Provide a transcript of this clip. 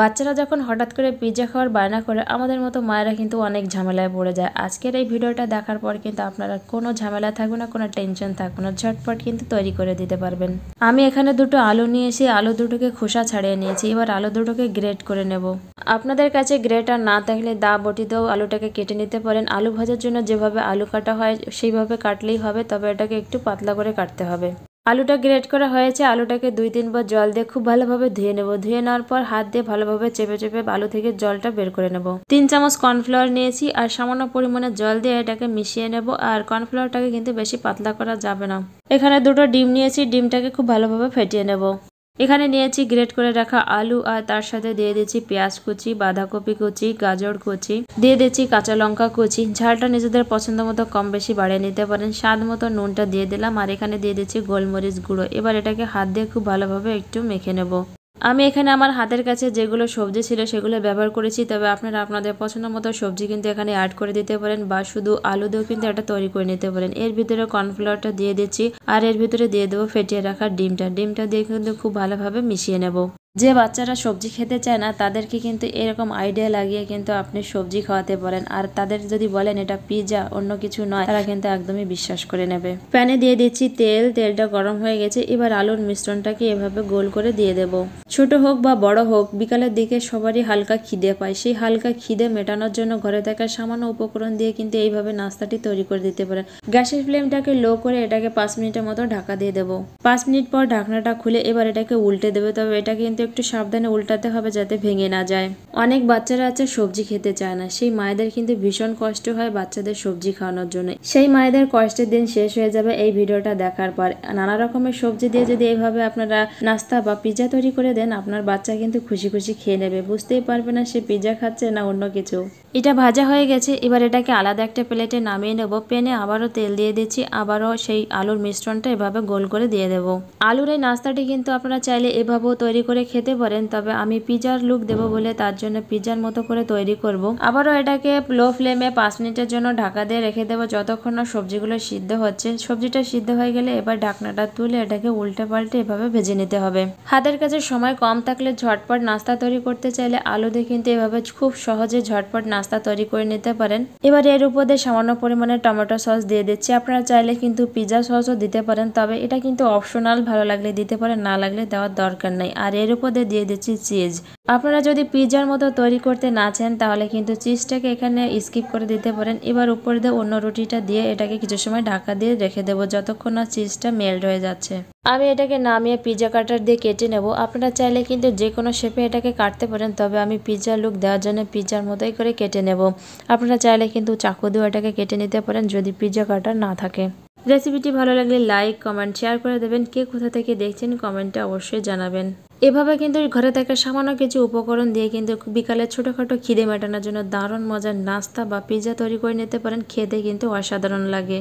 বাচ্চারা যখন হঠাৎ করে পিৎজা খাওয়ার বায়না করে আমাদের মতো মায়েরা কিন্তু অনেক ঝামেলায় পড়ে যায় আজকের এই ভিডিওটা দেখার পর কিন্তু আপনারা কোনো ঝামেলা থাকবে না কোনো টেনশন থাকবে না ঝটপট কিন্তু তৈরি করে দিতে পারবেন আমি এখানে দুটো আলু নিয়ে এসে আলু দুটোকে খোসা ছাড়িয়ে নিয়েছি এবার আলু দুটোকে গ্রেট করে নেব আপনাদের কাছে গ্রেটার না থাকলে দা বটি দেও আলুটাকে কেটে নিতে পারেন আলু ভাজার জন্য যেভাবে আলু কাটা হয় সেইভাবে কাটলেই হবে তবে এটাকে একটু পাতলা করে কাটতে হবে আলুটা গ্রেট করা হয়েছে আলুটাকে দুই তিনবার জল দিয়ে খুব ভালোভাবে ধুয়ে নেব ধুয়ে নেওয়ার পর হাত দিয়ে ভালোভাবে চেপে চেপে আলু থেকে জলটা বের করে নেব তিন চামচ কর্নফ্লাওয়ার নিয়েছি আর সামান্য পরিমাণে জল দিয়ে এটাকে মিশিয়ে নেব আর কর্নফ্লাওয়ারটাকে কিন্তু বেশি পাতলা করা যাবে না এখানে দুটো ডিম নিয়েছি ডিমটাকে খুব ভালোভাবে ফেটিয়ে নেব এখানে নিয়েছি গ্রেট করে রাখা আলু আর তার সাথে দিয়ে দিচ্ছি পেঁয়াজ কুচি বাঁধাকপি কুচি গাজর কুচি দিয়ে দিচ্ছি কাঁচা লঙ্কা কুচি ঝালটা নিজেদের পছন্দ মতো কম বেশি বাড়িয়ে নিতে পারেন স্বাদ মতো নুনটা দিয়ে দিলাম আর এখানে দিয়ে দিচ্ছি গোলমরিচ গুঁড়ো এবার এটাকে হাত দিয়ে খুব ভালোভাবে একটু মেখে নেবো আমি এখানে আমার হাতের কাছে যেগুলো সবজি ছিল সেগুলো ব্যবহার করেছি তবে আপনারা আপনাদের পছন্দ মতো সবজি কিন্তু এখানে অ্যাড করে দিতে পারেন বা শুধু আলু দিয়েও কিন্তু এটা তৈরি করে নিতে পারেন এর ভিতরে কর্নফ্লাওয়ারটা দিয়ে দিচ্ছি আর এর ভিতরে দিয়ে দেবো ফেটিয়ে রাখা ডিমটা ডিমটা দিয়ে কিন্তু খুব ভালোভাবে মিশিয়ে নেব যে বাচ্চারা সবজি খেতে চায় না তাদেরকে কিন্তু এরকম আইডিয়া লাগিয়ে কিন্তু আপনি সবজি খাওয়াতে পারেন আর তাদের যদি বলেন এটা পিজা অন্য কিছু নয় তারা কিন্তু একদমই বিশ্বাস করে নেবে প্যানে দিয়ে দিচ্ছি তেল তেলটা গরম হয়ে গেছে এবার আলুর মিশ্রণটাকে এভাবে গোল করে দিয়ে দেব ছোট হোক বা বড় হোক বিকালের দিকে সবারই হালকা খিদে পায় সেই হালকা খিদে মেটানোর জন্য ঘরে থাকা সামান্য উপকরণ দিয়ে কিন্তু এইভাবে নাস্তাটি তৈরি করে দিতে পারেন গ্যাসের ফ্লেমটাকে লো করে এটাকে পাঁচ মিনিটের মতো ঢাকা দিয়ে দেবো পাঁচ মিনিট পর ঢাকনাটা খুলে এবার এটাকে উল্টে দেবে তবে এটা কিন্তু একটু সাবধানে উল্টাতে হবে যাতে ভেঙে না যায় অনেক বাচ্চারা আছে সবজি খেতে চায় না সেই মায়েদের কিন্তু ভীষণ কষ্ট হয় বাচ্চাদের সবজি খাওয়ানোর জন্য সেই মায়েদের কষ্টের দিন শেষ হয়ে যাবে এই ভিডিওটা দেখার পর নানা রকমের সবজি দিয়ে যদি এইভাবে আপনারা নাস্তা বা পিজা তৈরি করে দেন আপনার বাচ্চা কিন্তু খুশি খুশি খেয়ে নেবে বুঝতেই পারবে না সে পিজা খাচ্ছে না অন্য কিছু এটা ভাজা হয়ে গেছে এবার এটাকে আলাদা একটা প্লেটে নামিয়ে নেব প্যানে আবারও তেল দিয়ে দিচ্ছি আবারও সেই আলুর মিশ্রণটা এভাবে গোল করে দিয়ে দেব আলুর এই নাস্তাটি কিন্তু আপনারা চাইলে এভাবেও তৈরি করে খেতে পারেন তবে আমি পিজার লুক দেব বলে তার জন্য পিজার মতো করে তৈরি করব। আবারও এটাকে লো ফ্লেমে পাঁচ মিনিটের জন্য ঢাকা দিয়ে রেখে দেবো যতক্ষণ না সবজিগুলো সিদ্ধ হচ্ছে সবজিটা সিদ্ধ হয়ে গেলে এবার ঢাকনাটা তুলে এটাকে উল্টে পাল্টে এভাবে ভেজে নিতে হবে হাতের কাছে সময় কম থাকলে ঝটপট নাস্তা তৈরি করতে চাইলে আলু দিয়ে কিন্তু এভাবে খুব সহজে ঝটপট নাস্তা তৈরি করে নিতে পারেন এবার এর উপরে সামান্য পরিমাণে টমেটো সস দিয়ে দিচ্ছি আপনারা চাইলে কিন্তু পিজা সসও দিতে পারেন তবে এটা কিন্তু অপশনাল ভালো লাগলে দিতে পারেন না লাগলে দেওয়ার দরকার নেই আর এর উপর পদে দিয়ে দিচ্ছি চিজ আপনারা যদি পিজার মতো তৈরি করতে না চান তাহলে কিন্তু চিজটাকে এখানে স্কিপ করে দিতে পারেন এবার উপরে দিয়ে অন্য রুটিটা দিয়ে এটাকে কিছু সময় ঢাকা দিয়ে রেখে দেবো যতক্ষণ না চিজটা মেল্ট হয়ে যাচ্ছে আমি এটাকে নামিয়ে পিজা কাটার দিয়ে কেটে নেব আপনারা চাইলে কিন্তু যে কোনো শেপে এটাকে কাটতে পারেন তবে আমি পিজার লুক দেওয়ার জন্য পিজার মতোই করে কেটে নেব আপনারা চাইলে কিন্তু চাকু দিয়েও এটাকে কেটে নিতে পারেন যদি পিজা কাটার না থাকে রেসিপিটি ভালো লাগলে লাইক কমেন্ট শেয়ার করে দেবেন কে কোথা থেকে দেখছেন কমেন্টটা অবশ্যই জানাবেন এভাবে কিন্তু ঘরে থাকা সামান্য কিছু উপকরণ দিয়ে কিন্তু বিকালে ছোটোখাটো খিদে মেটানোর জন্য দারুণ মজার নাস্তা বা পিৎজা তৈরি করে নিতে পারেন খেতে কিন্তু অসাধারণ লাগে